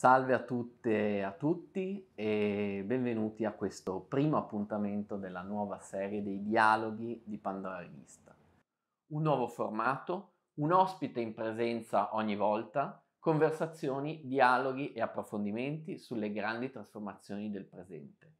Salve a tutte e a tutti e benvenuti a questo primo appuntamento della nuova serie dei dialoghi di Pandora Rivista. Un nuovo formato, un ospite in presenza ogni volta, conversazioni, dialoghi e approfondimenti sulle grandi trasformazioni del presente.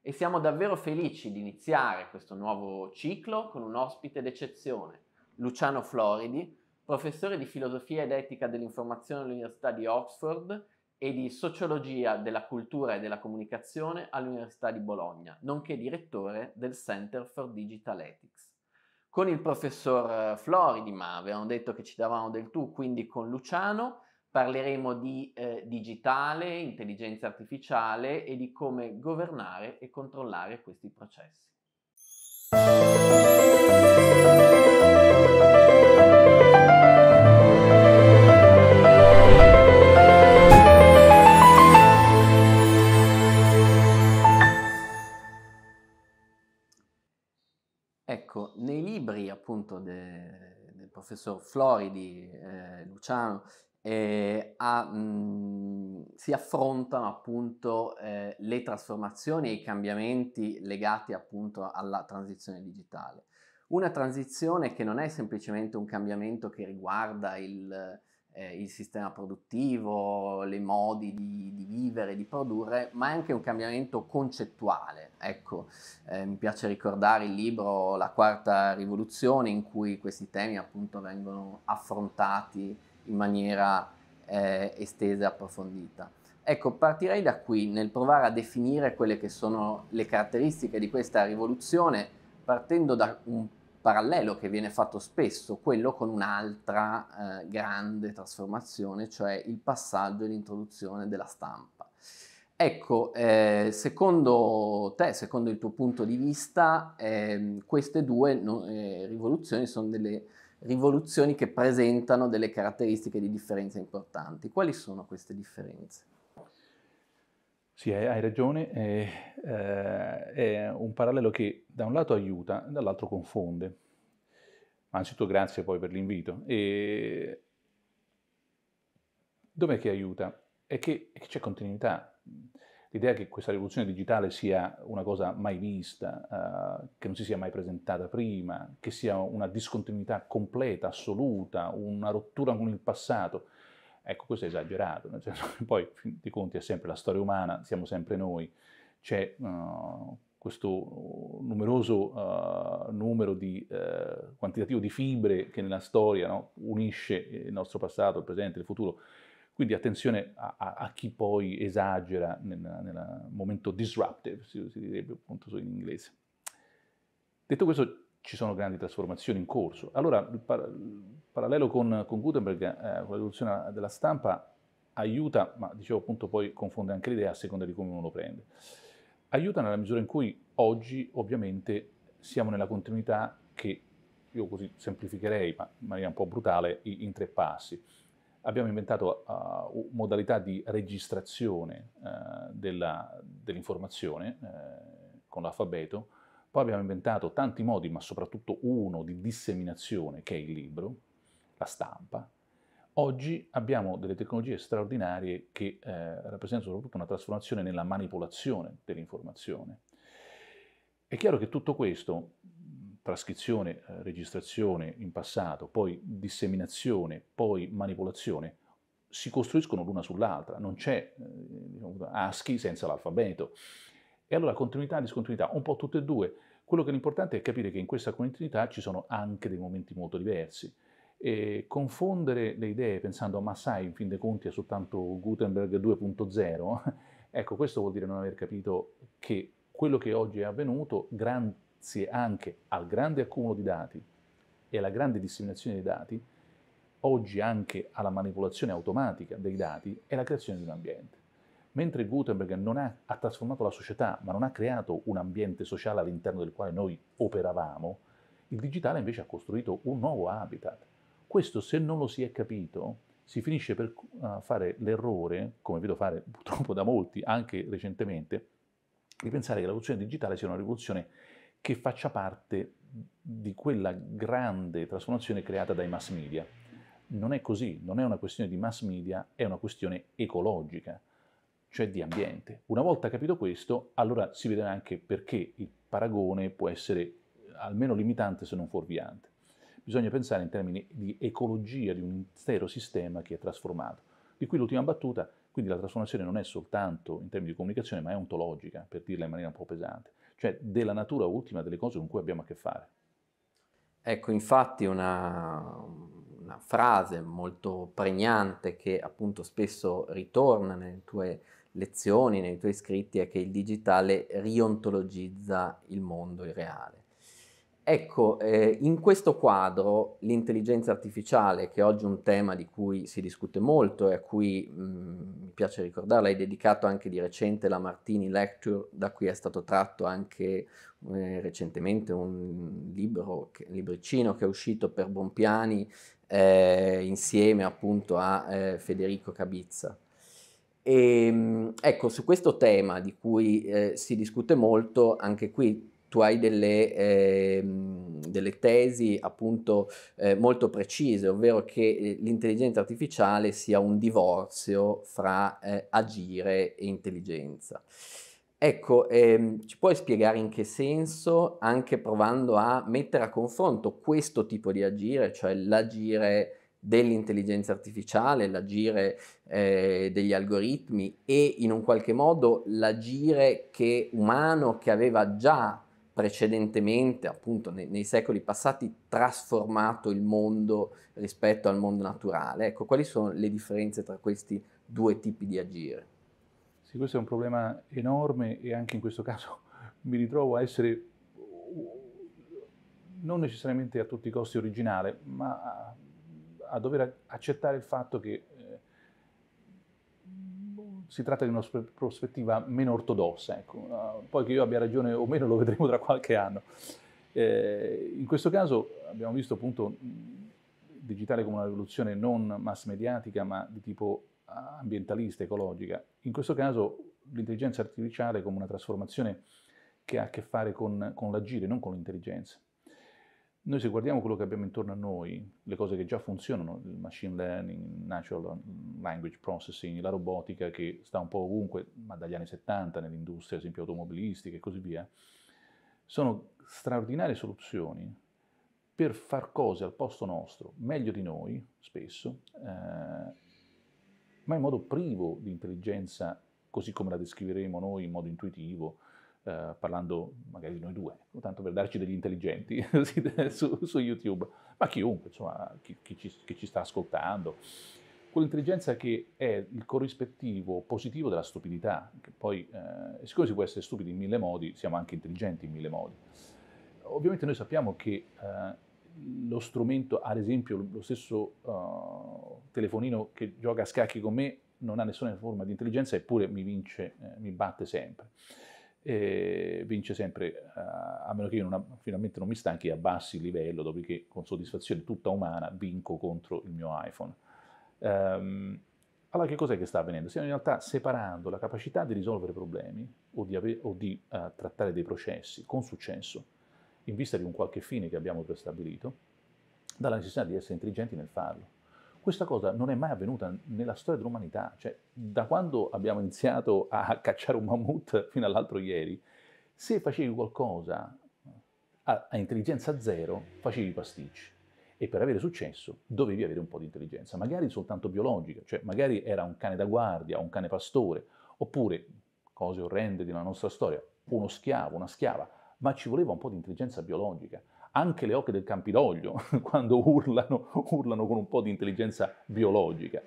E siamo davvero felici di iniziare questo nuovo ciclo con un ospite d'eccezione, Luciano Floridi, professore di filosofia ed etica dell'informazione all'Università di Oxford e di Sociologia della Cultura e della Comunicazione all'Università di Bologna, nonché direttore del Center for Digital Ethics. Con il professor eh, Floridima avevamo detto che ci davamo del tu, quindi con Luciano parleremo di eh, digitale, intelligenza artificiale e di come governare e controllare questi processi. libri appunto de, del professor Floridi, eh, Luciano, eh, a, mh, si affrontano appunto eh, le trasformazioni e i cambiamenti legati appunto alla transizione digitale. Una transizione che non è semplicemente un cambiamento che riguarda il, eh, il sistema produttivo, le modi di, di, vivere, di produrre, ma è anche un cambiamento concettuale. Ecco, eh, mi piace ricordare il libro La quarta rivoluzione in cui questi temi appunto vengono affrontati in maniera eh, estesa e approfondita. Ecco, partirei da qui nel provare a definire quelle che sono le caratteristiche di questa rivoluzione partendo da un parallelo che viene fatto spesso, quello con un'altra eh, grande trasformazione, cioè il passaggio e l'introduzione della stampa. Ecco, eh, secondo te, secondo il tuo punto di vista, eh, queste due no, eh, rivoluzioni sono delle rivoluzioni che presentano delle caratteristiche di differenza importanti. Quali sono queste differenze? Sì, hai ragione, è, eh, è, un parallelo che da un lato aiuta, dall'altro confonde. Anzitutto grazie poi per l'invito. E... Dov'è che aiuta? È che, è che c'è continuità. L'idea che questa rivoluzione digitale sia una cosa mai vista, eh, che non si sia mai presentata prima, che sia una discontinuità completa, assoluta, una rottura con il passato, Ecco, questo è esagerato, nel senso che poi, fin dei conti, è sempre la storia umana, siamo sempre noi. C'è uh, questo numeroso uh, numero di uh, quantitativo di fibre che nella storia no, unisce il nostro passato, il presente, il futuro. Quindi attenzione a, a, a chi poi esagera nel, momento disruptive, si, si direbbe appunto in inglese. Detto questo, ci sono grandi trasformazioni in corso. Allora, il, par- parallelo con, con Gutenberg, eh, con l'evoluzione della stampa, aiuta, ma dicevo appunto poi confonde anche l'idea a seconda di come uno lo prende, aiuta nella misura in cui oggi ovviamente siamo nella continuità che io così semplificherei, ma in maniera un po' brutale, in tre passi. Abbiamo inventato uh, modalità di registrazione uh, della, dell'informazione uh, con l'alfabeto, poi abbiamo inventato tanti modi, ma soprattutto uno di disseminazione, che è il libro, la stampa. Oggi abbiamo delle tecnologie straordinarie che eh, rappresentano soprattutto una trasformazione nella manipolazione dell'informazione. È chiaro che tutto questo, trascrizione, eh, registrazione in passato, poi disseminazione, poi manipolazione, si costruiscono l'una sull'altra, non c'è eh, ASCII senza l'alfabeto. E allora continuità e discontinuità, un po' tutte e due, quello che è importante è capire che in questa continuità ci sono anche dei momenti molto diversi. E confondere le idee pensando, ma sai, in fin dei conti è soltanto Gutenberg 2.0, ecco, questo vuol dire non aver capito che quello che oggi è avvenuto, grazie anche al grande accumulo di dati e alla grande disseminazione dei dati, oggi anche alla manipolazione automatica dei dati, è la creazione di un ambiente. Mentre Gutenberg non ha, ha trasformato la società, ma non ha creato un ambiente sociale all'interno del quale noi operavamo, il digitale invece ha costruito un nuovo habitat. Questo, se non lo si è capito, si finisce per uh, fare l'errore, come vedo fare purtroppo da molti, anche recentemente, di pensare che la rivoluzione digitale sia una rivoluzione che faccia parte di quella grande trasformazione creata dai mass media. Non è così, non è una questione di mass media, è una questione ecologica cioè di ambiente. Una volta capito questo, allora si vede anche perché il paragone può essere eh, almeno limitante se non fuorviante. Bisogna pensare in termini di ecologia di un intero sistema che è trasformato. Di qui l'ultima battuta, quindi la trasformazione non è soltanto in termini di comunicazione, ma è ontologica, per dirla in maniera un po' pesante, cioè della natura ultima delle cose con cui abbiamo a che fare. Ecco, infatti una, una frase molto pregnante che appunto spesso ritorna nelle tue lezioni, nei tuoi scritti, è che il digitale riontologizza il mondo, il reale. Ecco, eh, in questo quadro l'intelligenza artificiale, che è oggi è un tema di cui si discute molto e a cui mh, mm, mi piace ricordarla, hai dedicato anche di recente la Martini Lecture, da cui è stato tratto anche eh, recentemente un libro, che, libricino che è uscito per Bonpiani eh, insieme appunto a eh, Federico Cabizza. E, ehm, ecco, su questo tema di cui eh, si discute molto, anche qui tu hai delle, eh, delle tesi appunto eh, molto precise, ovvero che eh, l'intelligenza artificiale sia un divorzio fra eh, agire e intelligenza. Ecco, ehm, ci puoi spiegare in che senso, anche provando a mettere a confronto questo tipo di agire, cioè l'agire dell'intelligenza artificiale, l'agire eh, degli algoritmi e in un qualche modo l'agire che, umano che aveva già precedentemente, appunto nei, nei, secoli passati, trasformato il mondo rispetto al mondo naturale. Ecco, quali sono le differenze tra questi due tipi di agire? Sì, questo è un problema enorme e anche in questo caso mi ritrovo a essere non necessariamente a tutti i costi originale, ma a dover accettare il fatto che eh, si tratta di una prospettiva meno ortodossa. Ecco. Ah, poi che io abbia ragione o meno lo vedremo tra qualche anno. Eh, in questo caso abbiamo visto appunto digitale come una rivoluzione non mass mediatica ma di tipo ah, ambientalista, ecologica. In questo caso l'intelligenza artificiale come una trasformazione che ha a che fare con, con l'agire, non con l'intelligenza. Noi se guardiamo quello che abbiamo intorno a noi, le cose che già funzionano, il machine learning, natural language processing, la robotica che sta un po' ovunque, ma dagli anni 70 nell'industria, ad esempio automobilistica e così via, sono straordinarie soluzioni per far cose al posto nostro, meglio di noi spesso, eh, ma in modo privo di intelligenza, così come la descriveremo noi in modo intuitivo, eh, parlando magari di noi due, tanto per darci degli intelligenti su, su, YouTube, ma chiunque, insomma, chi, chi, ci, chi ci sta ascoltando. Quell'intelligenza che è il corrispettivo positivo della stupidità, che poi, eh, siccome si può essere stupidi in mille modi, siamo anche intelligenti in mille modi. Ovviamente noi sappiamo che eh, lo strumento, ad esempio lo stesso uh, telefonino che gioca a scacchi con me, non ha nessuna forma di intelligenza eppure mi vince, eh, mi batte sempre e vince sempre, a, eh, a meno che io non, finalmente non mi stanchi, a bassi livello, dopodiché con soddisfazione tutta umana vinco contro il mio iPhone. Um, allora che cos'è che sta avvenendo? Stiamo in realtà separando la capacità di risolvere problemi o di, ave- o di uh, trattare dei processi con successo, in vista di un qualche fine che abbiamo prestabilito, dalla necessità di essere intelligenti nel farlo. Questa cosa non è mai avvenuta nella storia dell'umanità, cioè da quando abbiamo iniziato a cacciare un mammut fino all'altro ieri, se facevi qualcosa a, a intelligenza zero, facevi pasticci e per avere successo dovevi avere un po' di intelligenza, magari soltanto biologica, cioè magari era un cane da guardia, un cane pastore, oppure, cose orrende della nostra storia, uno schiavo, una schiava, ma ci voleva un po' di intelligenza biologica anche le oche del Campidoglio, quando urlano, urlano con un po' di intelligenza biologica.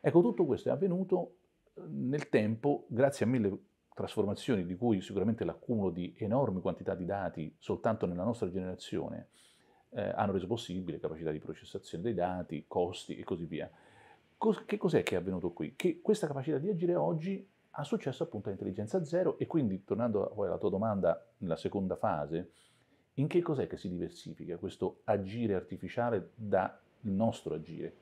Ecco, tutto questo è avvenuto eh, nel tempo grazie a mille trasformazioni, di cui sicuramente l'accumulo di enormi quantità di dati soltanto nella nostra generazione eh, hanno reso possibile capacità di processazione dei dati, costi e così via. Cos- che cos'è che è avvenuto qui? Che questa capacità di agire oggi ha successo appunto all'intelligenza zero e quindi, tornando poi alla tua domanda nella seconda fase, in che cos'è che si diversifica questo agire artificiale dal nostro agire?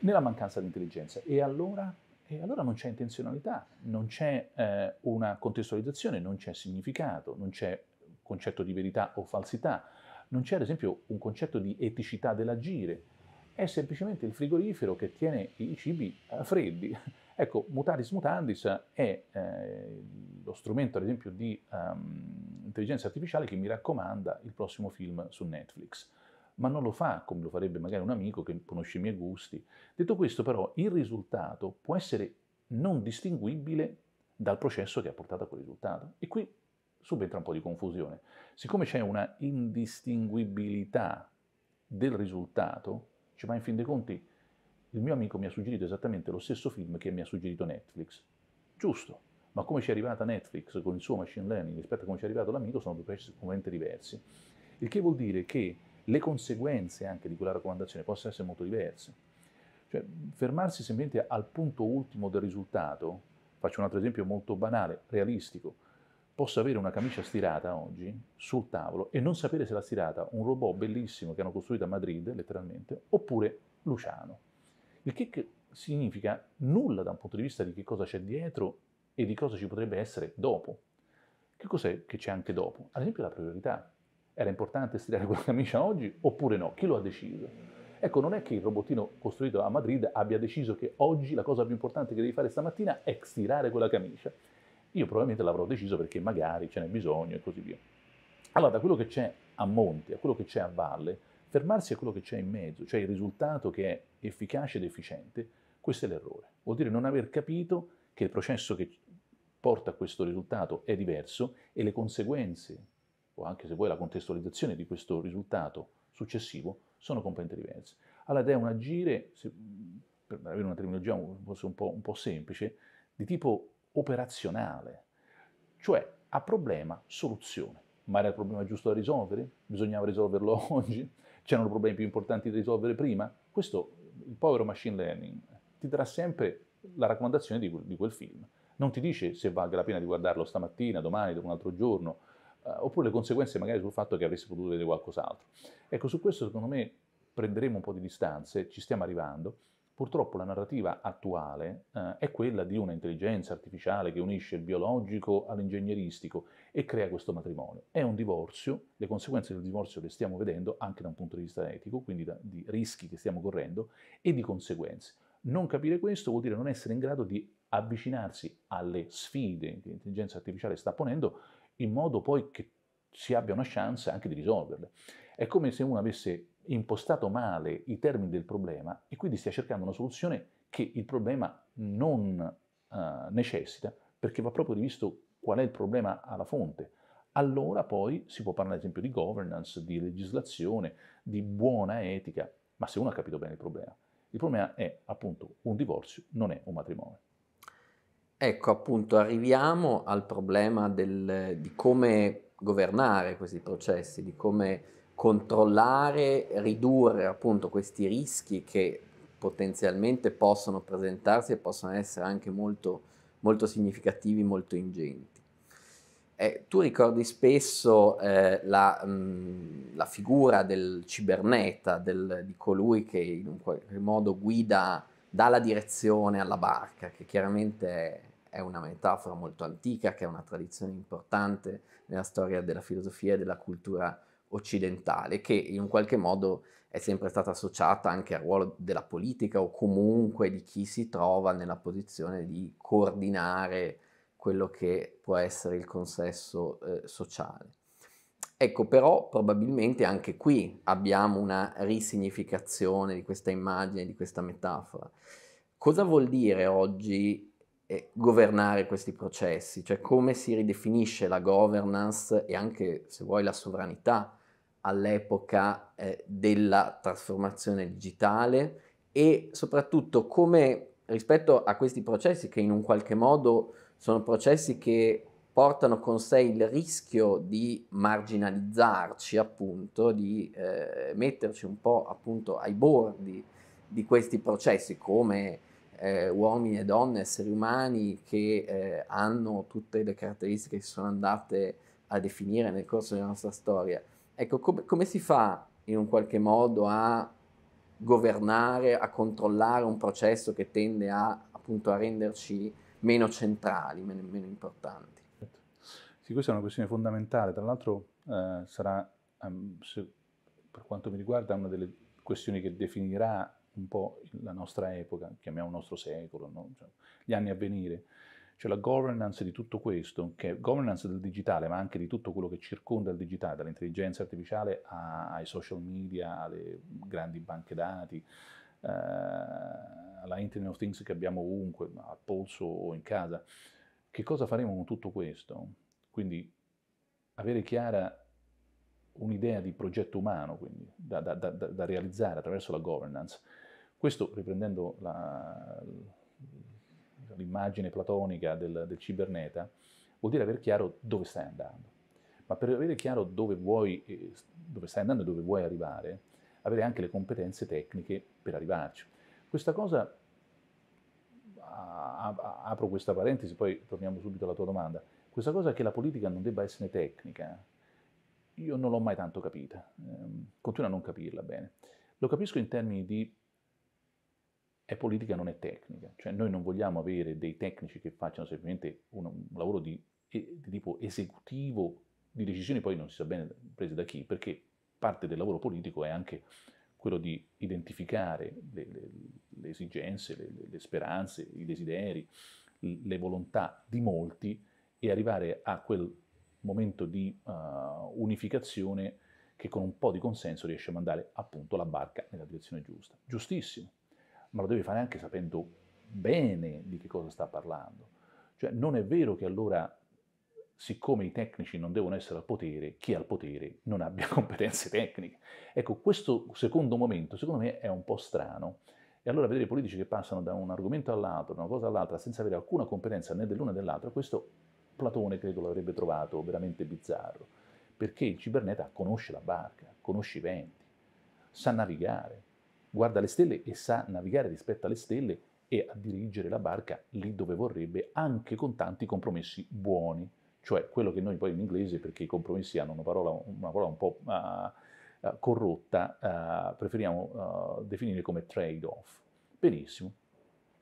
Nella mancanza di intelligenza. E allora, e allora non c'è intenzionalità, non c'è eh, una contestualizzazione, non c'è significato, non c'è concetto di verità o falsità, non c'è ad esempio un concetto di eticità dell'agire è semplicemente il frigorifero che tiene i cibi eh, freddi. Ecco, mutatis mutandis è eh, lo strumento, ad esempio, di um, intelligenza artificiale che mi raccomanda il prossimo film su Netflix, ma non lo fa come lo farebbe magari un amico che conosce i miei gusti. Detto questo, però, il risultato può essere non distinguibile dal processo che ha portato a quel risultato. E qui subentra un po' di confusione. Siccome c'è una indistinguibilità del risultato, Dice, ma in fin dei conti il mio amico mi ha suggerito esattamente lo stesso film che mi ha suggerito Netflix. Giusto, ma come ci è arrivata Netflix con il suo machine learning rispetto a come ci è arrivato l'amico sono due processi completamente diversi. Il che vuol dire che le conseguenze anche di quella raccomandazione possono essere molto diverse. Cioè, fermarsi semplicemente al punto ultimo del risultato, faccio un altro esempio molto banale, realistico posso avere una camicia stirata oggi sul tavolo e non sapere se l'ha stirata un robot bellissimo che hanno costruito a Madrid, letteralmente, oppure Luciano. Il che significa nulla da un punto di vista di che cosa c'è dietro e di cosa ci potrebbe essere dopo. Che cos'è che c'è anche dopo? Ad esempio la priorità. Era importante stirare quella camicia oggi oppure no? Chi lo ha deciso? Ecco, non è che il robottino costruito a Madrid abbia deciso che oggi la cosa più importante che devi fare stamattina è stirare quella camicia io probabilmente l'avrò deciso perché magari ce n'è bisogno e così via. Allora, da quello che c'è a monte a quello che c'è a valle, fermarsi a quello che c'è in mezzo, cioè il risultato che è efficace ed efficiente, questo è l'errore. Vuol dire non aver capito che il processo che porta a questo risultato è diverso e le conseguenze, o anche se vuoi la contestualizzazione di questo risultato successivo, sono completamente diverse. Allora è un agire, per avere una terminologia forse un po', un po' semplice, di tipo operazionale, cioè a problema soluzione. Ma era il problema giusto da risolvere? Bisognava risolverlo oggi? C'erano problemi più importanti da risolvere prima? Questo, il povero machine learning, ti darà sempre la raccomandazione di quel, di quel film. Non ti dice se valga la pena di guardarlo stamattina, domani, dopo un altro giorno, eh, oppure le conseguenze magari sul fatto che avresti potuto vedere qualcos'altro. Ecco, su questo secondo me prenderemo un po' di distanze, ci stiamo arrivando, Purtroppo la narrativa attuale eh, è quella di un'intelligenza artificiale che unisce il biologico all'ingegneristico e crea questo matrimonio. È un divorzio, le conseguenze del divorzio le stiamo vedendo anche da un punto di vista etico, quindi da, di rischi che stiamo correndo e di conseguenze. Non capire questo vuol dire non essere in grado di avvicinarsi alle sfide che l'intelligenza artificiale sta ponendo in modo poi che si abbia una chance anche di risolverle. È come se uno avesse impostato male i termini del problema e quindi stia cercando una soluzione che il problema non uh, necessita, perché va proprio rivisto qual è il problema alla fonte. Allora poi si può parlare ad esempio di governance, di legislazione, di buona etica, ma se uno ha capito bene il problema. Il problema è appunto un divorzio, non è un matrimonio. Ecco appunto arriviamo al problema del, di come governare questi processi, di come controllare, ridurre appunto questi rischi che potenzialmente possono presentarsi e possono essere anche molto, molto significativi, molto ingenti. Eh, tu ricordi spesso eh, la, mh, mm, la, figura del ciberneta, del, di colui che in un qualche modo guida, dà la direzione alla barca, che chiaramente è, è una metafora molto antica, che è una tradizione importante nella storia della filosofia e della cultura occidentale che in un qualche modo è sempre stata associata anche al ruolo della politica o comunque di chi si trova nella posizione di coordinare quello che può essere il consesso eh, sociale. Ecco, però probabilmente anche qui abbiamo una risignificazione di questa immagine, di questa metafora. Cosa vuol dire oggi governare questi processi, cioè come si ridefinisce la governance e anche, se vuoi, la sovranità all'epoca eh, della trasformazione digitale e soprattutto come rispetto a questi processi che in un qualche modo sono processi che portano con sé il rischio di marginalizzarci, appunto, di eh, metterci un po' appunto ai bordi di questi processi come eh, uomini e donne, esseri umani che eh, hanno tutte le caratteristiche che sono andate a definire nel corso della nostra storia. Ecco, com- come si fa in un qualche modo a governare, a controllare un processo che tende a, appunto, a renderci meno centrali, meno, meno importanti? Sì, questa è una questione fondamentale, tra l'altro eh, sarà, um, se, per quanto mi riguarda, una delle questioni che definirà un po' la nostra epoca, chiamiamo il nostro secolo, no? cioè, gli anni a venire, cioè la governance di tutto questo, che è governance del digitale, ma anche di tutto quello che circonda il digitale, dall'intelligenza artificiale a, ai social media, alle grandi banche dati, eh, alla Internet of Things che abbiamo ovunque, al polso o in casa. Che cosa faremo con tutto questo? Quindi avere chiara un'idea di progetto umano quindi, da, da, da, da realizzare attraverso la governance questo, riprendendo la, l'immagine platonica del, del, ciberneta, vuol dire aver chiaro dove stai andando. Ma per avere chiaro dove, vuoi, eh, dove stai andando e dove vuoi arrivare, avere anche le competenze tecniche per arrivarci. Questa cosa, apro questa parentesi, poi torniamo subito alla tua domanda, questa cosa che la politica non debba essere tecnica, io non l'ho mai tanto capita, ehm, continuo a non capirla bene. Lo capisco in termini di è politica, non è tecnica. Cioè noi non vogliamo avere dei tecnici che facciano semplicemente un, un lavoro di, di, tipo esecutivo di decisioni, poi non si sa bene prese da chi, perché parte del lavoro politico è anche quello di identificare le, le, le esigenze, le, le speranze, i desideri, le volontà di molti e arrivare a quel momento di uh, unificazione che con un po' di consenso riesce a mandare appunto la barca nella direzione giusta. Giustissimo ma lo deve fare anche sapendo bene di che cosa sta parlando. Cioè non è vero che allora, siccome i tecnici non devono essere al potere, chi ha il potere non abbia competenze tecniche. Ecco, questo secondo momento, secondo me, è un po' strano. E allora vedere i politici che passano da un argomento all'altro, da una cosa all'altra, senza avere alcuna competenza né dell'una né dell'altra, questo Platone credo l'avrebbe trovato veramente bizzarro. Perché il ciberneta conosce la barca, conosce i venti, sa navigare, guarda le stelle e sa navigare rispetto alle stelle e a dirigere la barca lì dove vorrebbe, anche con tanti compromessi buoni, cioè quello che noi poi in inglese, perché i compromessi hanno una parola, una parola un po' uh, corrotta, uh, preferiamo definire come trade-off. Benissimo.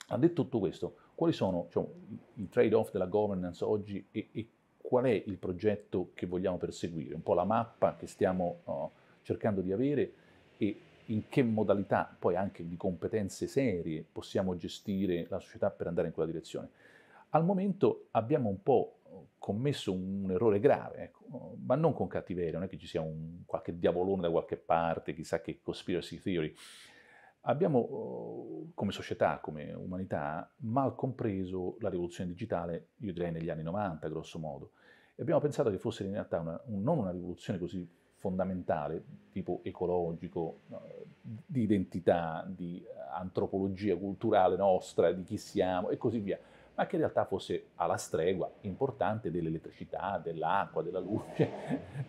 Ha detto tutto questo, quali sono diciamo, i trade-off della governance oggi e, e, qual è il progetto che vogliamo perseguire? Un po' la mappa che stiamo cercando di avere e in che modalità, poi anche di competenze serie, possiamo gestire la società per andare in quella direzione. Al momento abbiamo un po' commesso un errore grave, ecco, ma non con cattiveria, non è che ci sia un, qualche diavolone da qualche parte, chissà che conspiracy theory. Abbiamo eh, come società, come umanità, mal compreso la rivoluzione digitale, io direi negli anni 90 grosso modo, e abbiamo pensato che fosse in realtà una, un, non una rivoluzione così fondamentale, tipo ecologico, di identità, di eh, antropologia culturale nostra, di chi siamo e così via, ma che in realtà fosse alla stregua importante dell'elettricità, dell'acqua, della luce,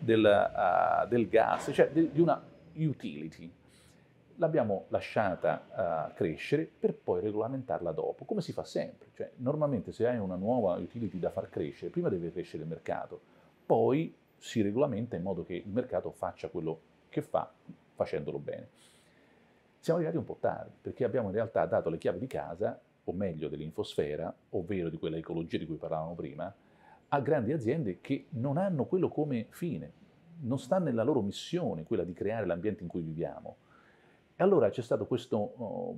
del, uh, del gas, cioè di, di una utility. L'abbiamo lasciata uh, crescere per poi regolamentarla dopo, come si fa sempre. Cioè, normalmente se hai una nuova utility da far crescere, prima deve crescere il mercato, poi si regolamenta in modo che il mercato faccia quello che fa facendolo bene. Siamo arrivati un po' tardi perché abbiamo in realtà dato le chiavi di casa, o meglio dell'infosfera, ovvero di quella ecologia di cui parlavamo prima, a grandi aziende che non hanno quello come fine, non sta nella loro missione quella di creare l'ambiente in cui viviamo. E allora c'è stato questo oh,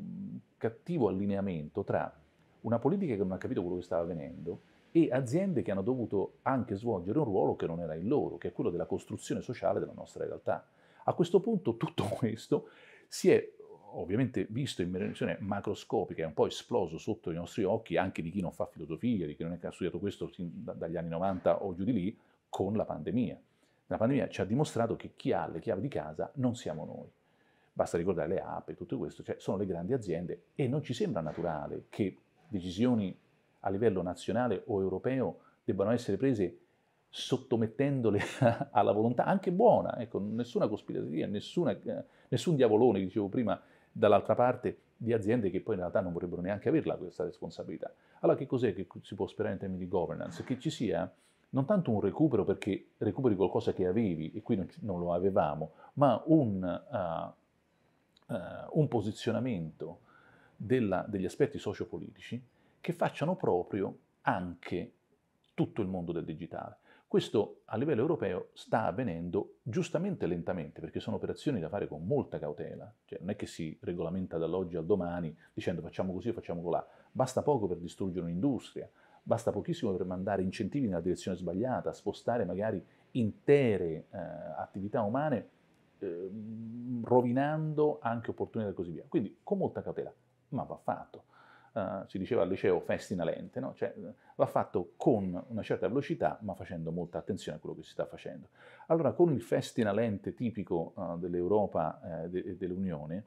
cattivo allineamento tra una politica che non ha capito quello che stava avvenendo e aziende che hanno dovuto anche svolgere un ruolo che non era il loro, che è quello della costruzione sociale della nostra realtà. A questo punto tutto questo si è ovviamente visto in dimensione macroscopica, è un po' esploso sotto i nostri occhi anche di chi non fa filosofia, di chi non ha studiato questo dagli anni 90 o giù di lì, con la pandemia. La pandemia ci ha dimostrato che chi ha le chiavi di casa non siamo noi. Basta ricordare le app e tutto questo, cioè sono le grandi aziende e non ci sembra naturale che decisioni a livello nazionale o europeo debbano essere prese sottomettendole alla volontà anche buona, ecco, nessuna cospirateria, nessuna, nessun diavolone, dicevo prima, dall'altra parte di aziende che poi in realtà non vorrebbero neanche averla questa responsabilità. Allora che cos'è che si può sperare in termini di governance? Che ci sia non tanto un recupero perché recuperi qualcosa che avevi e qui non, non lo avevamo, ma un, uh, uh, un posizionamento della, degli aspetti sociopolitici che facciano proprio anche tutto il mondo del digitale. Questo a livello europeo sta avvenendo giustamente lentamente, perché sono operazioni da fare con molta cautela, cioè, non è che si regolamenta dall'oggi al domani dicendo facciamo così o facciamo colà, basta poco per distruggere un'industria, basta pochissimo per mandare incentivi nella direzione sbagliata, spostare magari intere eh, attività umane eh, rovinando anche opportunità e così via. Quindi con molta cautela, ma va fatto. Eh, si diceva al liceo festina lente, no? cioè, va fatto con una certa velocità ma facendo molta attenzione a quello che si sta facendo. Allora con il festina lente tipico eh, dell'Europa e eh, de dell'Unione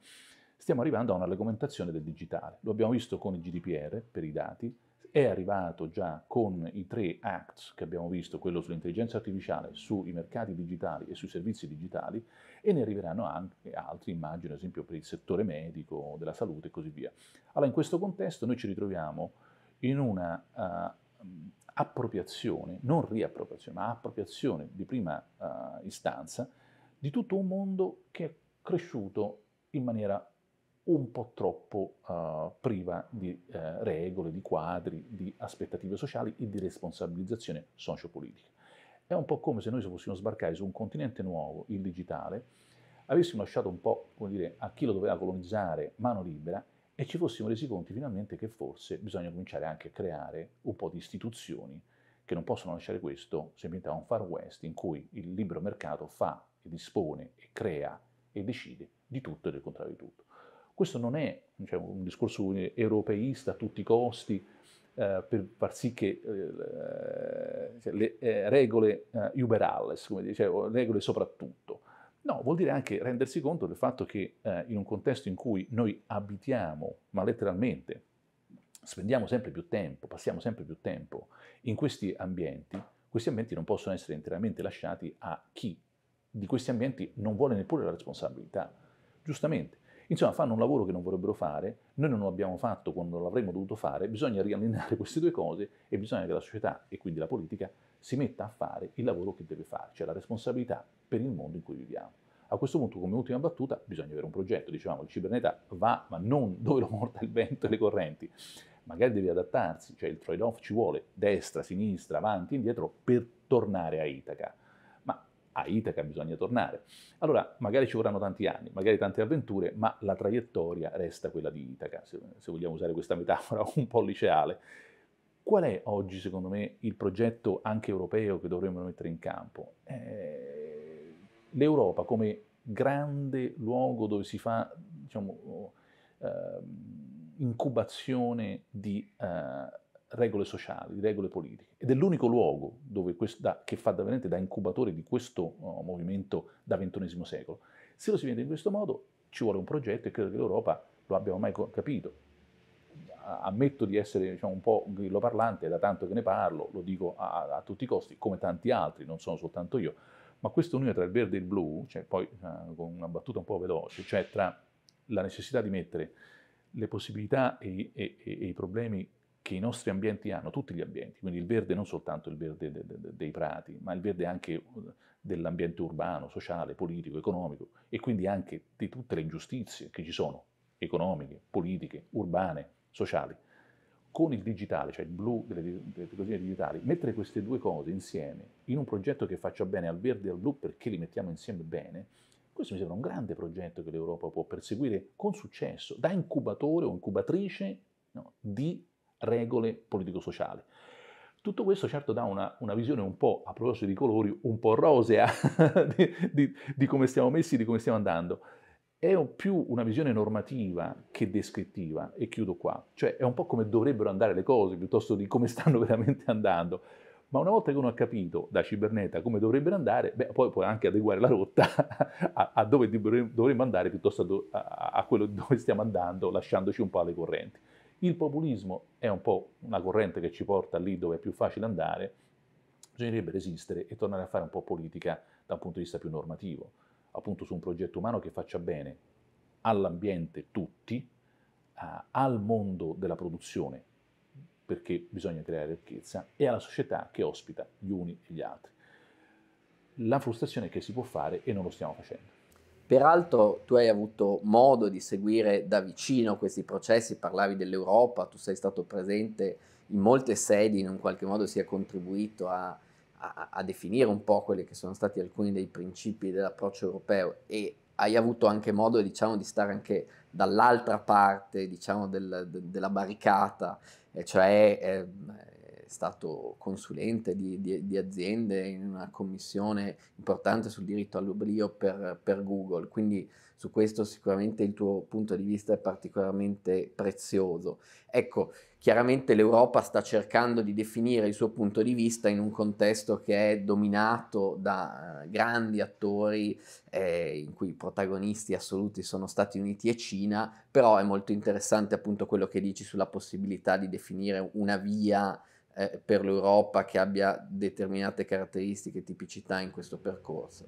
stiamo arrivando a una regolamentazione del digitale, lo abbiamo visto con il GDPR per i dati, è arrivato già con i tre acts che abbiamo visto, quello sull'intelligenza artificiale, sui mercati digitali e sui servizi digitali, e ne arriveranno anche altri, immagino, ad esempio per il settore medico, della salute e così via. Allora, in questo contesto noi ci ritroviamo in una uh, appropriazione, non riappropriazione, ma appropriazione di prima uh, istanza di tutto un mondo che è cresciuto in maniera un po' troppo uh, priva di uh, regole, di quadri, di aspettative sociali e di responsabilizzazione sociopolitica. È un po' come se noi fossimo sbarcati su un continente nuovo, il digitale, avessimo lasciato un po' dire, a chi lo doveva colonizzare mano libera e ci fossimo resi conti finalmente che forse bisogna cominciare anche a creare un po' di istituzioni che non possono lasciare questo semplicemente a un far west in cui il libero mercato fa e dispone e crea e decide di tutto e del contrario di tutto. Questo non è cioè, un discorso europeista a tutti i costi eh, per far sì che eh, le eh, eh regole eh, uber alles, come dice, cioè, regole soprattutto. No, vuol dire anche rendersi conto del fatto che eh, in un contesto in cui noi abitiamo, ma letteralmente spendiamo sempre più tempo, passiamo sempre più tempo in questi ambienti, questi ambienti non possono essere interamente lasciati a chi di questi ambienti non vuole neppure la responsabilità. Giustamente, Insomma, fanno un lavoro che non vorrebbero fare, noi non lo abbiamo fatto quando non l'avremmo dovuto fare, bisogna riallineare queste due cose e bisogna che la società e quindi la politica si metta a fare il lavoro che deve fare, cioè la responsabilità per il mondo in cui viviamo. A questo punto, come ultima battuta, bisogna avere un progetto. Dicevamo, il cibernetà va, ma non dove lo porta il vento e le correnti. Magari devi adattarsi, cioè il trade-off ci vuole, destra, sinistra, avanti, indietro, per tornare a Itaca a Itaca bisogna tornare. Allora, magari ci vorranno tanti anni, magari tante avventure, ma la traiettoria resta quella di Itaca, se, se vogliamo usare questa metafora un po' liceale. Qual è oggi, secondo me, il progetto anche europeo che dovremmo mettere in campo? Eh, L'Europa come grande luogo dove si fa diciamo, eh, incubazione di eh, regole sociali, di regole politiche. Ed è l'unico luogo questo, da, che fa da, da incubatore di questo oh, movimento da ventunesimo secolo. Se lo si vede in questo modo ci vuole un progetto e credo che l'Europa lo abbia mai capito. Ammetto di essere diciamo, un po' grillo parlante, da tanto che ne parlo, lo dico a, a, tutti i costi, come tanti altri, non sono soltanto io, ma questa unione tra il verde e il blu, cioè poi uh, con una battuta un po' veloce, cioè tra la necessità di mettere le possibilità e, e, e, e i problemi che i nostri ambienti hanno, tutti gli ambienti, quindi il verde non soltanto il verde de, de, de, dei prati, ma il verde anche uh, dell'ambiente urbano, sociale, politico, economico e quindi anche di tutte le ingiustizie che ci sono, economiche, politiche, urbane, sociali. Con il digitale, cioè il blu delle, delle tecnologie digitali, mettere queste due cose insieme in un progetto che faccia bene al verde e al blu perché li mettiamo insieme bene, questo mi sembra un grande progetto che l'Europa può perseguire con successo, da incubatore o incubatrice no, di regole politico-sociali. Tutto questo certo dà una, una, visione un po', a proposito di colori, un po' rosea di, di, di, come stiamo messi, di come stiamo andando. È più una visione normativa che descrittiva, e chiudo qua. Cioè è un po' come dovrebbero andare le cose, piuttosto di come stanno veramente andando. Ma una volta che uno ha capito da ciberneta come dovrebbero andare, beh, poi puoi anche adeguare la rotta a, a dove dovremmo andare piuttosto a, a, a quello dove stiamo andando, lasciandoci un po' alle correnti. Il populismo è un po' una corrente che ci porta lì dove è più facile andare, bisognerebbe resistere e tornare a fare un po' politica da un punto di vista più normativo, appunto su un progetto umano che faccia bene all'ambiente tutti, a, al mondo della produzione, perché bisogna creare ricchezza, e alla società che ospita gli uni e gli altri. La frustrazione è che si può fare e non lo stiamo facendo. Peraltro tu hai avuto modo di seguire da vicino questi processi, parlavi dell'Europa, tu sei stato presente in molte sedi, in un qualche modo si è contribuito a, a, a definire un po' quelli che sono stati alcuni dei principi dell'approccio europeo e hai avuto anche modo diciamo, di stare anche dall'altra parte diciamo, del, de, della barricata, cioè eh, stato consulente di, di, di, aziende in una commissione importante sul diritto all'oblio per, per, Google, quindi su questo sicuramente il tuo punto di vista è particolarmente prezioso. Ecco, chiaramente l'Europa sta cercando di definire il suo punto di vista in un contesto che è dominato da eh, grandi attori eh, in cui i protagonisti assoluti sono Stati Uniti e Cina, però è molto interessante appunto quello che dici sulla possibilità di definire una via eh, per l'Europa che abbia determinate caratteristiche, tipicità in questo percorso.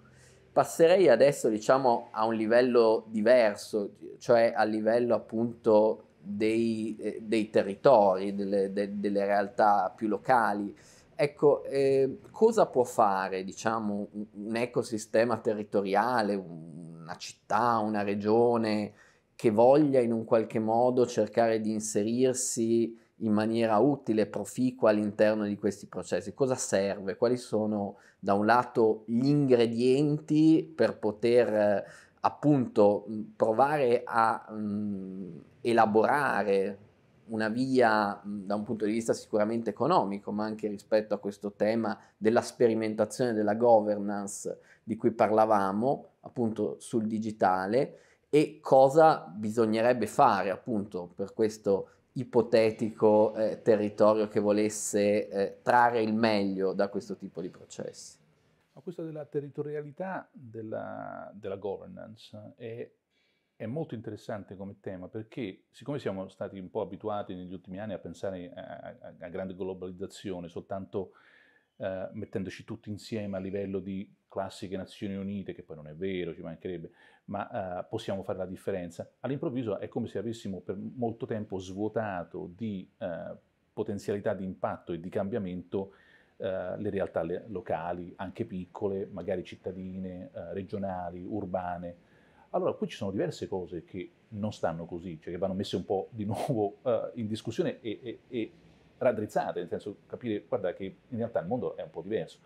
Passerei adesso diciamo a un livello diverso, cioè a livello appunto dei, eh, dei territori, delle, de, delle, realtà più locali. Ecco, eh, cosa può fare diciamo, un, ecosistema territoriale, una città, una regione che voglia in un qualche modo cercare di inserirsi in maniera utile, e proficua all'interno di questi processi? Cosa serve? Quali sono da un lato gli ingredienti per poter appunto provare a mh, elaborare una via mh, da un punto di vista sicuramente economico, ma anche rispetto a questo tema della sperimentazione della governance di cui parlavamo, appunto sul digitale e cosa bisognerebbe fare appunto per questo ipotetico eh, territorio che volesse eh, trarre il meglio da questo tipo di processi. Ma questo della territorialità della, della governance è, è, molto interessante come tema perché siccome siamo stati un po' abituati negli ultimi anni a pensare a, a, a grande globalizzazione soltanto eh, mettendoci tutti insieme a livello di classiche Nazioni Unite, che poi non è vero, ci mancherebbe, ma eh, possiamo fare la differenza. All'improvviso è come se avessimo per molto tempo svuotato di eh, potenzialità di impatto e di cambiamento eh, le realtà locali, anche piccole, magari cittadine, eh, regionali, urbane. Allora, qui ci sono diverse cose che non stanno così, cioè che vanno messe un po' di nuovo eh, in discussione e, e, e raddrizzate, nel senso capire, guarda, che in realtà il mondo è un po' diverso.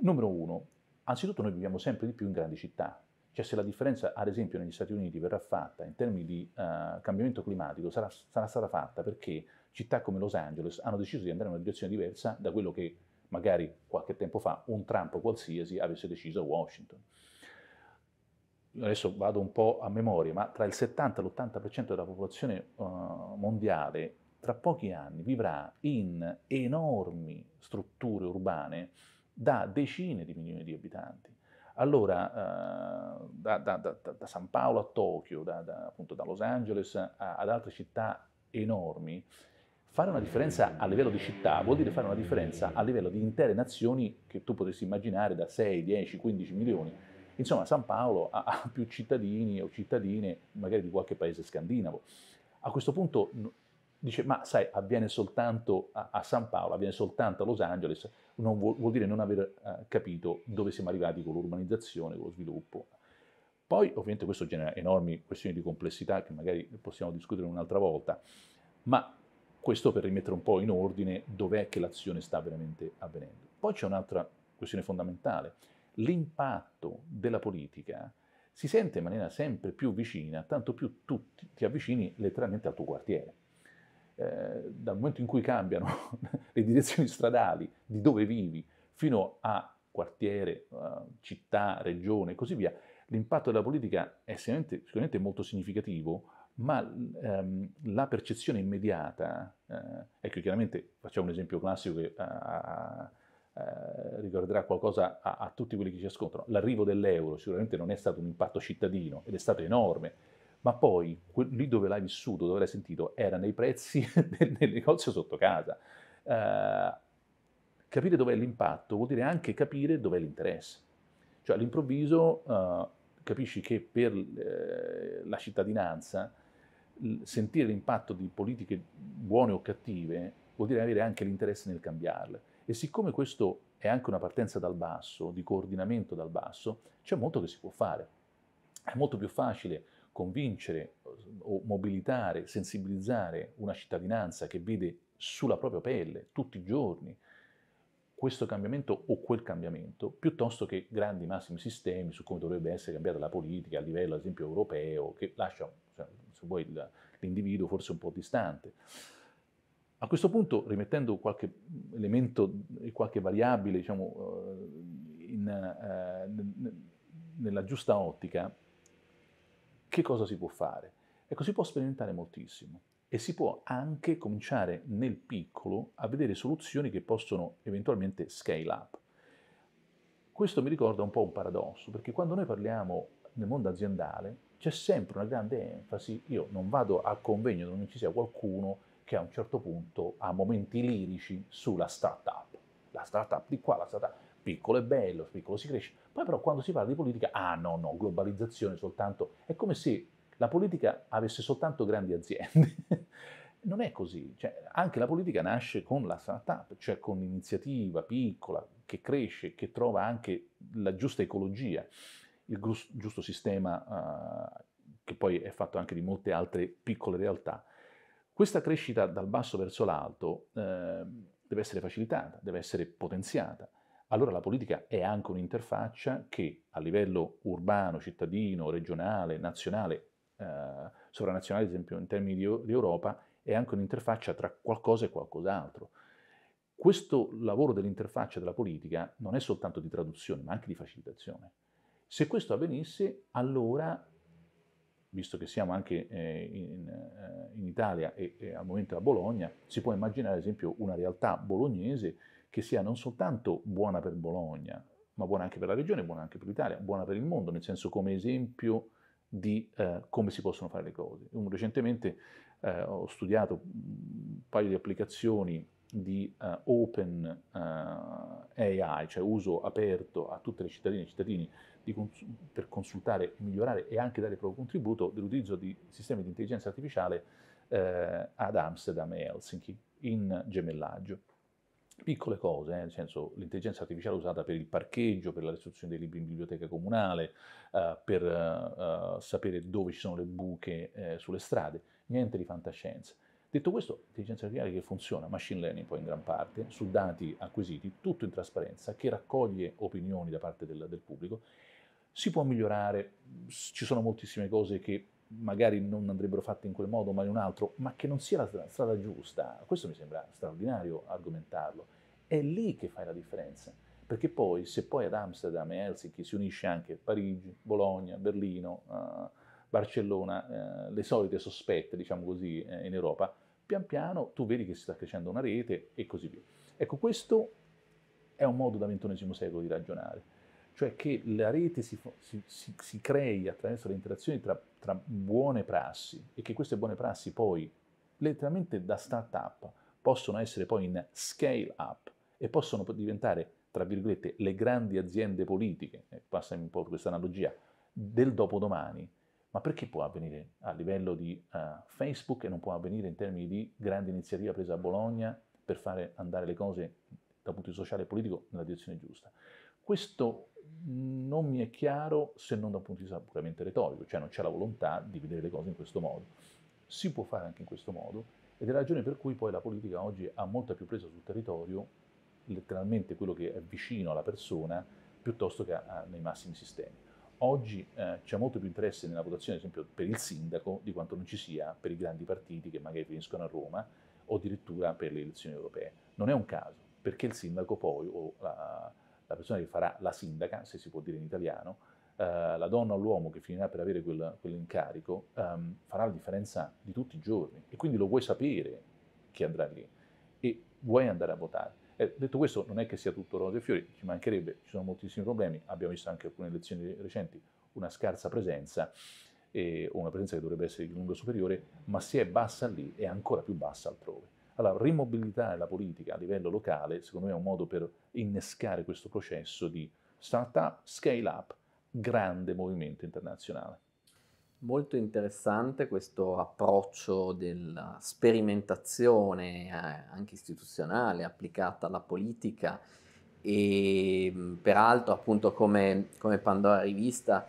Numero uno, anzitutto noi viviamo sempre di più in grandi città, cioè se la differenza, ad esempio, negli Stati Uniti verrà fatta in termini di uh, cambiamento climatico, sarà, sarà stata fatta perché città come Los Angeles hanno deciso di andare in una direzione diversa da quello che magari qualche tempo fa un Trump qualsiasi avesse deciso a Washington. Adesso vado un po' a memoria, ma tra il 70 e l'80% della popolazione uh, mondiale tra pochi anni vivrà in enormi strutture urbane da decine di milioni di abitanti. Allora, eh, da, da, da, da, San Paolo a Tokyo, appunto da Los Angeles a, ad altre città enormi, fare una differenza a livello di città vuol dire fare una differenza a livello di intere nazioni che tu potresti immaginare da 6, 10, 15 milioni. Insomma, San Paolo ha, ha più cittadini o cittadine magari di qualche paese scandinavo. A questo punto dice, ma sai, avviene soltanto a, a San Paolo, avviene soltanto a Los Angeles, non vuol, vuol, dire non aver eh, capito dove siamo arrivati con l'urbanizzazione, con lo sviluppo. Poi ovviamente questo genera enormi questioni di complessità che magari possiamo discutere un'altra volta, ma questo per rimettere un po' in ordine dov'è che l'azione sta veramente avvenendo. Poi c'è un'altra questione fondamentale, l'impatto della politica si sente in maniera sempre più vicina, tanto più tu ti avvicini letteralmente al tuo quartiere. Eh, dal momento in cui cambiano le direzioni stradali di dove vivi fino a quartiere, città, regione e così via, l'impatto della politica è sicuramente, sicuramente molto significativo, ma ehm, la percezione immediata, eh, ecco chiaramente facciamo un esempio classico che eh, eh, ricorderà qualcosa a, a, tutti quelli che ci ascoltano, l'arrivo dell'euro sicuramente non è stato un impatto cittadino ed è stato enorme, ma poi lì dove l'hai vissuto, dove l'hai sentito, era nei prezzi del, del negozio sotto casa. Uh, capire dov'è l'impatto vuol dire anche capire dov'è l'interesse. Cioè all'improvviso uh, capisci che per eh, la cittadinanza sentire l'impatto di politiche buone o cattive vuol dire avere anche l'interesse nel cambiarle. E siccome questo è anche una partenza dal basso, di coordinamento dal basso, c'è molto che si può fare. È molto più facile convincere o mobilitare, sensibilizzare una cittadinanza che vede sulla propria pelle tutti i giorni questo cambiamento o quel cambiamento, piuttosto che grandi massimi sistemi su come dovrebbe essere cambiata la politica a livello, ad esempio, europeo, che lascia, cioè, se vuoi, l'individuo forse un po' distante. A questo punto, rimettendo qualche elemento e qualche variabile diciamo, eh, in, in, eh, nella giusta ottica, che cosa si può fare? Ecco, si può sperimentare moltissimo e si può anche cominciare nel piccolo a vedere soluzioni che possono eventualmente scale up. Questo mi ricorda un po' un paradosso, perché quando noi parliamo nel mondo aziendale c'è sempre una grande enfasi, io non vado a convegno dove non ci sia qualcuno che a un certo punto ha momenti lirici sulla startup, la startup di qua, la startup, piccolo è bello, piccolo si cresce, poi però quando si parla di politica, ah no, no, globalizzazione soltanto, è come se la politica avesse soltanto grandi aziende. non è così, cioè, anche la politica nasce con la startup, cioè con l'iniziativa piccola che cresce, che trova anche la giusta ecologia, il giusto sistema uh, che poi è fatto anche di molte altre piccole realtà. Questa crescita dal basso verso l'alto eh, deve essere facilitata, deve essere potenziata allora la politica è anche un'interfaccia che a livello urbano, cittadino, regionale, nazionale, eh, sovranazionale, ad esempio in termini di, di Europa, è anche un'interfaccia tra qualcosa e qualcos'altro. Questo lavoro dell'interfaccia della politica non è soltanto di traduzione, ma anche di facilitazione. Se questo avvenisse, allora, visto che siamo anche eh, in, eh, in, Italia e, e al momento a Bologna, si può immaginare ad esempio una realtà bolognese che sia non soltanto buona per Bologna, ma buona anche per la regione, buona anche per l'Italia, buona per il mondo, nel senso come esempio di eh, come si possono fare le cose. Um, recentemente eh, ho studiato un paio di applicazioni di uh, open uh, eh, AI, cioè uso aperto a tutte le cittadine e cittadini cons- per consultare, migliorare e anche dare il proprio contributo dell'utilizzo di sistemi di intelligenza artificiale eh, ad Amsterdam e Helsinki in gemellaggio piccole cose, eh, nel senso l'intelligenza artificiale usata per il parcheggio, per la restituzione dei libri in biblioteca comunale, eh, per eh, sapere dove ci sono le buche eh, sulle strade, niente di fantascienza. Detto questo, l'intelligenza artificiale che funziona, machine learning poi in gran parte, su dati acquisiti, tutto in trasparenza, che raccoglie opinioni da parte del, del pubblico, si può migliorare, ci sono moltissime cose che magari non andrebbero fatte in quel modo ma in un altro, ma che non sia la strada giusta, questo mi sembra straordinario argomentarlo, è lì che fai la differenza, perché poi se poi ad Amsterdam e Helsinki si unisce anche Parigi, Bologna, Berlino, eh, Barcellona, eh, le solite sospette, diciamo così, eh, in Europa, pian piano tu vedi che si sta crescendo una rete e così via. Ecco, questo è un modo da ventunesimo secolo di ragionare cioè che la rete si, si, si, si crei attraverso le interazioni tra, tra, buone prassi e che queste buone prassi poi, letteralmente da start-up, possono essere poi in scale-up e possono diventare, tra virgolette, le grandi aziende politiche, eh, passami un po' questa analogia, del dopodomani, ma perché può avvenire a livello di uh, Facebook e non può avvenire in termini di grande iniziativa presa a Bologna per fare andare le cose dal punto di vista sociale e politico nella direzione giusta? Questo non mi è chiaro se non dal punto di vista puramente retorico, cioè non c'è la volontà di vedere le cose in questo modo. Si può fare anche in questo modo ed è la ragione per cui poi la politica oggi ha molta più presa sul territorio, letteralmente quello che è vicino alla persona, piuttosto che a, nei massimi sistemi. Oggi eh, c'è molto più interesse nella votazione, ad esempio, per il sindaco di quanto non ci sia per i grandi partiti che magari finiscono a Roma o addirittura per le elezioni europee. Non è un caso, perché il sindaco poi o la, la persona che farà la sindaca, se si può dire in italiano, eh, la donna o l'uomo che finirà per avere quel, quell'incarico, ehm, farà la differenza di tutti i giorni e quindi lo vuoi sapere chi andrà lì e vuoi andare a votare. Eh, detto questo, non è che sia tutto rose e fiori, ci mancherebbe, ci sono moltissimi problemi, abbiamo visto anche alcune elezioni recenti, una scarsa presenza o una presenza che dovrebbe essere di lungo superiore, ma se è bassa lì è ancora più bassa altrove. Allora, rimobilitare la politica a livello locale, secondo me, è un modo per innescare questo processo di start-up, scale up, grande movimento internazionale. Molto interessante questo approccio della sperimentazione eh, anche istituzionale applicata alla politica e peraltro appunto come, come Pandora Rivista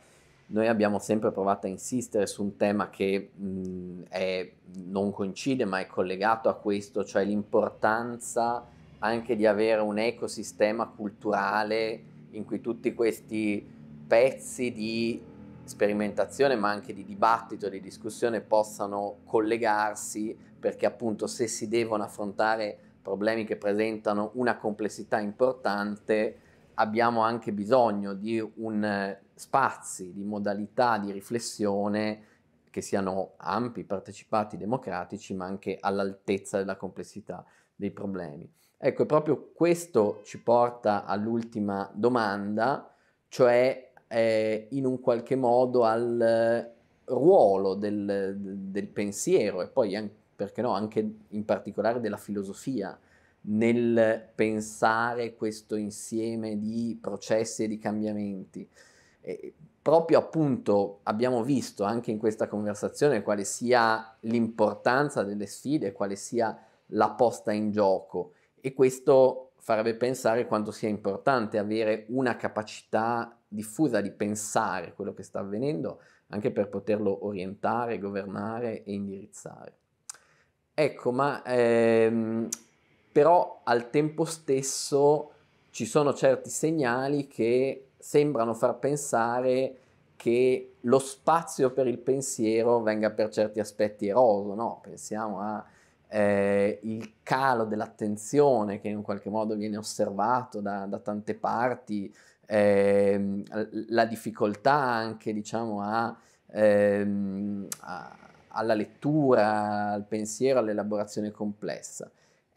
noi abbiamo sempre provato a insistere su un tema che mh, è, non coincide ma è collegato a questo, cioè l'importanza anche di avere un ecosistema culturale in cui tutti questi pezzi di sperimentazione ma anche di dibattito, di discussione possano collegarsi perché appunto se si devono affrontare problemi che presentano una complessità importante abbiamo anche bisogno di un eh, spazi, di modalità di riflessione che siano ampi, partecipati, democratici, ma anche all'altezza della complessità dei problemi. Ecco, proprio questo ci porta all'ultima domanda, cioè eh, in un qualche modo al eh, ruolo del, del pensiero e poi, perché no, anche in particolare della filosofia nel pensare questo insieme di processi e di cambiamenti. E proprio appunto abbiamo visto anche in questa conversazione quale sia l'importanza delle sfide, quale sia la posta in gioco e questo farebbe pensare quanto sia importante avere una capacità diffusa di pensare quello che sta avvenendo anche per poterlo orientare, governare e indirizzare. Ecco, ma ehm, però al tempo stesso ci sono certi segnali che sembrano far pensare che lo spazio per il pensiero venga per certi aspetti eroso, no? Pensiamo al eh, calo dell'attenzione che in qualche modo viene osservato da, da tante parti, eh, la difficoltà anche diciamo, a, ehm, a, alla lettura, al pensiero, all'elaborazione complessa.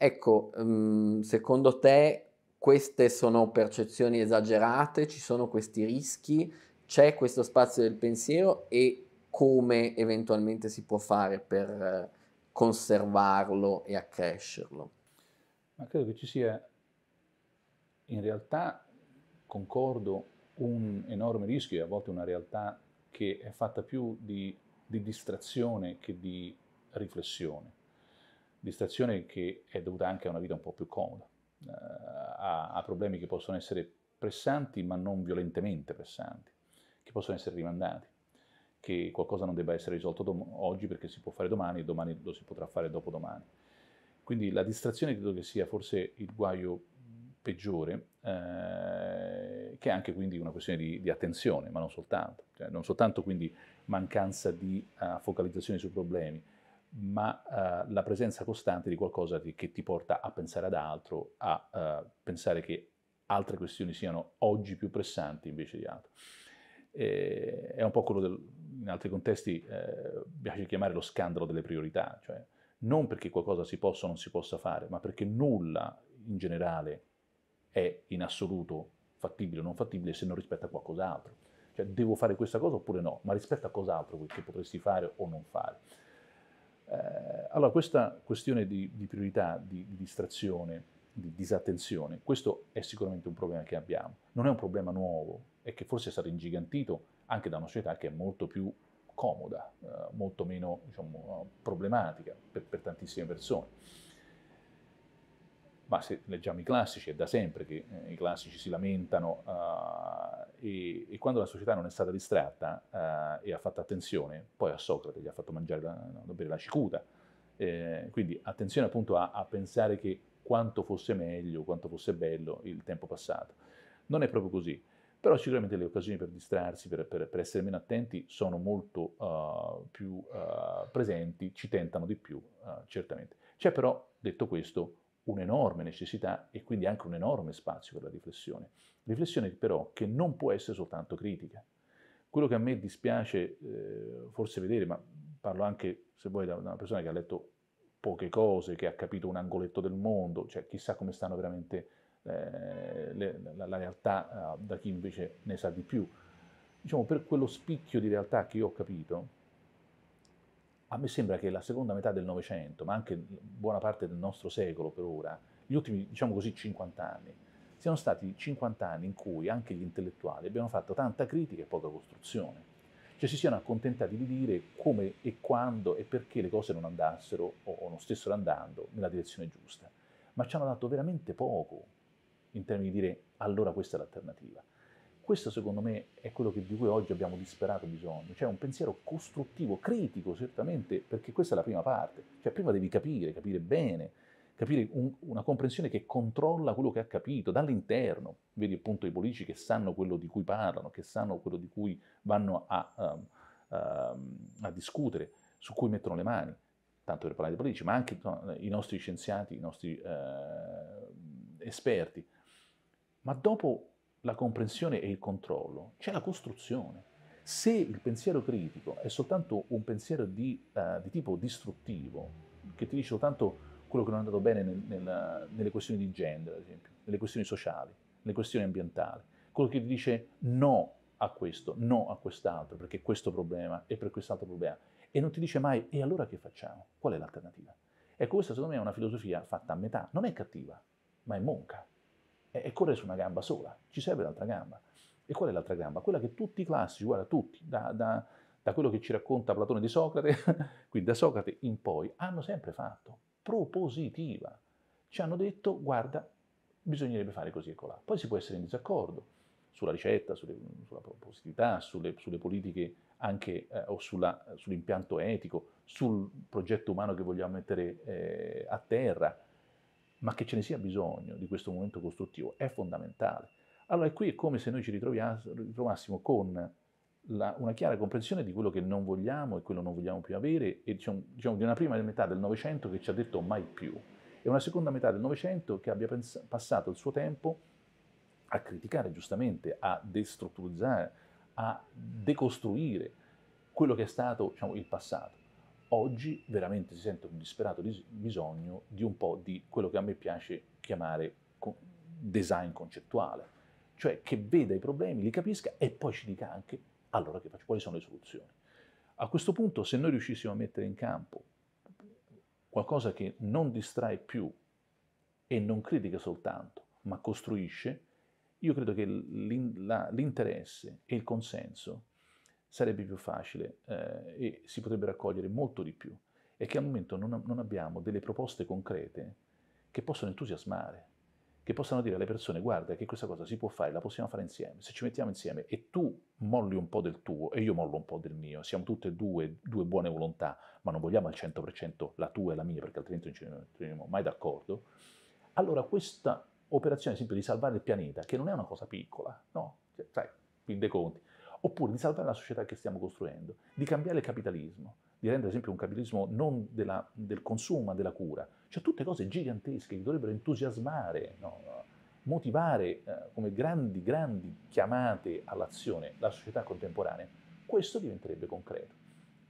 Ecco, ehm, secondo te queste sono percezioni esagerate, ci sono questi rischi, c'è questo spazio del pensiero e come eventualmente si può fare per eh, conservarlo e accrescerlo? Ma credo che ci sia in realtà, concordo, un enorme rischio e a volte una realtà che è fatta più di, di distrazione che di riflessione distrazione che è dovuta anche a una vita un po' più comoda, eh, a, a, problemi che possono essere pressanti ma non violentemente pressanti, che possono essere rimandati, che qualcosa non debba essere risolto oggi perché si può fare domani e domani lo si potrà fare dopodomani. Quindi la distrazione credo che sia forse il guaio peggiore, eh, che è anche quindi una questione di, di attenzione, ma non soltanto, cioè, non soltanto quindi mancanza di uh, focalizzazione sui problemi, ma uh, la presenza costante di qualcosa che, che ti porta a pensare ad altro, a uh, pensare che altre questioni siano oggi più pressanti invece di altre. E, è un po' quello che in altri contesti eh, piace chiamare lo scandalo delle priorità, cioè non perché qualcosa si possa o non si possa fare, ma perché nulla in generale è in assoluto fattibile o non fattibile se non rispetta a qualcos'altro. Cioè devo fare questa cosa oppure no, ma rispetto a cos'altro che potresti fare o non fare. Eh, allora, questa questione di, di priorità, di, di, distrazione, di disattenzione, questo è sicuramente un problema che abbiamo. Non è un problema nuovo, e che forse è stato ingigantito anche da una società che è molto più comoda, eh, molto meno diciamo, problematica per, per tantissime persone ma se leggiamo i classici è da sempre che eh, i classici si lamentano uh, e, e, quando la società non è stata distratta uh, e ha fatto attenzione, poi a Socrate gli ha fatto mangiare da, da bere la cicuta, eh, quindi attenzione appunto a, a, pensare che quanto fosse meglio, quanto fosse bello il tempo passato. Non è proprio così, però sicuramente le occasioni per distrarsi, per, per, per essere meno attenti sono molto uh, più presenti, ci tentano di più, certamente. C'è però, detto questo, un'enorme necessità e quindi anche un enorme spazio per la riflessione. Riflessione però che non può essere soltanto critica. Quello che a me dispiace eh, forse vedere, ma parlo anche se vuoi da una persona che ha letto poche cose, che ha capito un angoletto del mondo, cioè chissà come stanno veramente eh, le, la, la, realtà eh, da chi invece ne sa di più. Diciamo, per quello spicchio di realtà che io ho capito, a me sembra che la seconda metà del Novecento, ma anche buona parte del nostro secolo per ora, gli ultimi diciamo così 50 anni, siano stati 50 anni in cui anche gli intellettuali abbiano fatto tanta critica e poca costruzione. Cioè si siano accontentati di dire come e quando e perché le cose non andassero o non stessero andando nella direzione giusta, ma ci hanno dato veramente poco in termini di dire allora questa è l'alternativa. Questo secondo me è quello che, di cui oggi abbiamo disperato bisogno, cioè un pensiero costruttivo, critico certamente, perché questa è la prima parte, cioè prima devi capire, capire bene, capire un, una comprensione che controlla quello che ha capito dall'interno, vedi appunto i politici che sanno quello di cui parlano, che sanno quello di cui vanno a, um, um, a discutere, su cui mettono le mani, tanto per parlare dei politici, ma anche no, i nostri scienziati, i nostri uh, esperti. Ma dopo la comprensione e il controllo, c'è la costruzione. Se il pensiero critico è soltanto un pensiero di, uh, di tipo distruttivo, che ti dice soltanto quello che non è andato bene nel, nel, nelle questioni di genere, ad esempio, nelle questioni sociali, nelle questioni ambientali, quello che ti dice no a questo, no a quest'altro, perché questo problema e per quest'altro problema, e non ti dice mai e allora che facciamo? Qual è l'alternativa? Ecco, questa secondo me è una filosofia fatta a metà, non è cattiva, ma è monca è correre su una gamba sola, ci serve l'altra gamba. E qual è l'altra gamba? Quella che tutti i classici, guarda, tutti, da, da, da quello che ci racconta Platone di Socrate, quindi da Socrate in poi, hanno sempre fatto, propositiva. Ci hanno detto, guarda, bisognerebbe fare così e colà. Poi si può essere in disaccordo sulla ricetta, sulle, sulla propositività, sulle, sulle, politiche anche, eh, o sulla, sull'impianto etico, sul progetto umano che vogliamo mettere eh, a terra, ma che ce ne sia bisogno di questo momento costruttivo è fondamentale. Allora qui è come se noi ci ritrovassimo con la, una chiara comprensione di quello che non vogliamo e quello non vogliamo più avere, e diciamo, diciamo di una prima metà del Novecento che ci ha detto mai più, e una seconda metà del Novecento che abbia pens- passato il suo tempo a criticare giustamente, a destrutturizzare, a decostruire quello che è stato diciamo, il passato oggi veramente si sente un disperato bisogno di un po' di quello che a me piace chiamare design concettuale, cioè che veda i problemi, li capisca e poi ci dica anche allora che faccio, quali sono le soluzioni. A questo punto se noi riuscissimo a mettere in campo qualcosa che non distrae più e non critica soltanto, ma costruisce, io credo che l'interesse e il consenso sarebbe più facile eh, e si potrebbe raccogliere molto di più. È che al momento non, non abbiamo delle proposte concrete che possano entusiasmare, che possano dire alle persone guarda che questa cosa si può fare, la possiamo fare insieme, se ci mettiamo insieme e tu molli un po' del tuo e io mollo un po' del mio, siamo tutte e due, due buone volontà, ma non vogliamo al 100% la tua e la mia perché altrimenti non ci troviamo mai d'accordo, allora questa operazione, ad esempio, di salvare il pianeta, che non è una cosa piccola, no? Cioè, sai, fin dei conti, oppure di salvare la società che stiamo costruendo, di cambiare il capitalismo, di rendere ad esempio un capitalismo non della, del consumo ma della cura. Cioè tutte cose gigantesche che dovrebbero entusiasmare, no? motivare eh, come grandi, grandi chiamate all'azione la società contemporanea. Questo diventerebbe concreto.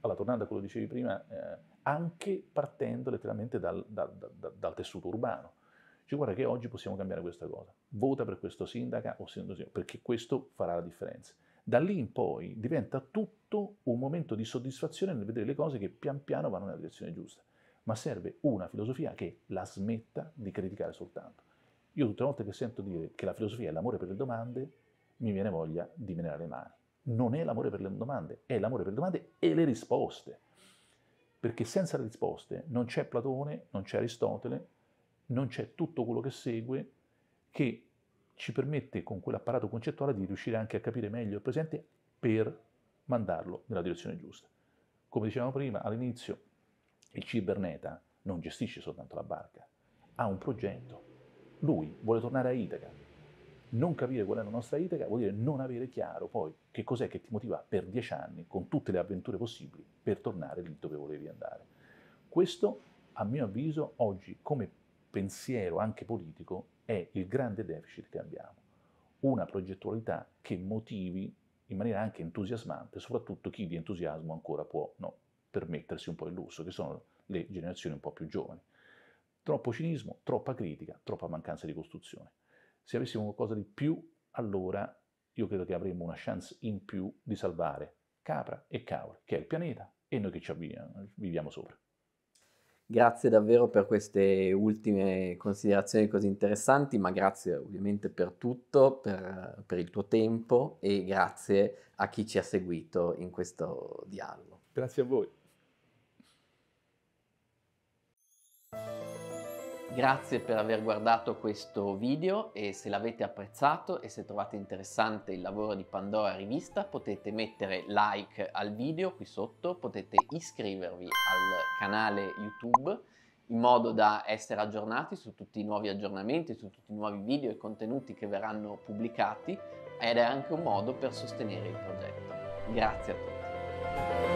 Allora, tornando a quello che dicevi prima, eh, anche partendo letteralmente dal, dal, dal, dal tessuto urbano. Cioè, guarda che oggi possiamo cambiare questa cosa. Vota per questo sindaca o sindaco, perché questo farà la differenza. Da lì in poi diventa tutto un momento di soddisfazione nel vedere le cose che pian piano vanno nella direzione giusta. Ma serve una filosofia che la smetta di criticare soltanto. Io tutte le volte che sento dire che la filosofia è l'amore per le domande, mi viene voglia di menare le mani. Non è l'amore per le domande, è l'amore per le domande e le risposte. Perché senza le risposte non c'è Platone, non c'è Aristotele, non c'è tutto quello che segue che ci permette con quell'apparato concettuale di riuscire anche a capire meglio il presente per mandarlo nella direzione giusta. Come dicevamo prima, all'inizio il ciberneta non gestisce soltanto la barca, ha un progetto. Lui vuole tornare a Itaca. Non capire qual è la nostra Itaca vuol dire non avere chiaro poi che cos'è che ti motiva per dieci anni, con tutte le avventure possibili, per tornare lì dove volevi andare. Questo, a mio avviso, oggi come pensiero anche politico è il grande deficit che abbiamo, una progettualità che motivi in maniera anche entusiasmante, soprattutto chi di entusiasmo ancora può no, permettersi un po' il lusso, che sono le generazioni un po' più giovani. Troppo cinismo, troppa critica, troppa mancanza di costruzione. Se avessimo qualcosa di più, allora io credo che avremmo una chance in più di salvare capra e cavolo, che è il pianeta e noi che ci viviamo sopra. Grazie davvero per queste ultime considerazioni così interessanti, ma grazie ovviamente per tutto, per, per il tuo tempo e grazie a chi ci ha seguito in questo dialogo. Grazie a voi. Grazie per aver guardato questo video e se l'avete apprezzato e se trovate interessante il lavoro di Pandora Rivista potete mettere like al video qui sotto, potete iscrivervi al canale YouTube in modo da essere aggiornati su tutti i nuovi aggiornamenti, su tutti i nuovi video e contenuti che verranno pubblicati ed è anche un modo per sostenere il progetto. Grazie a tutti.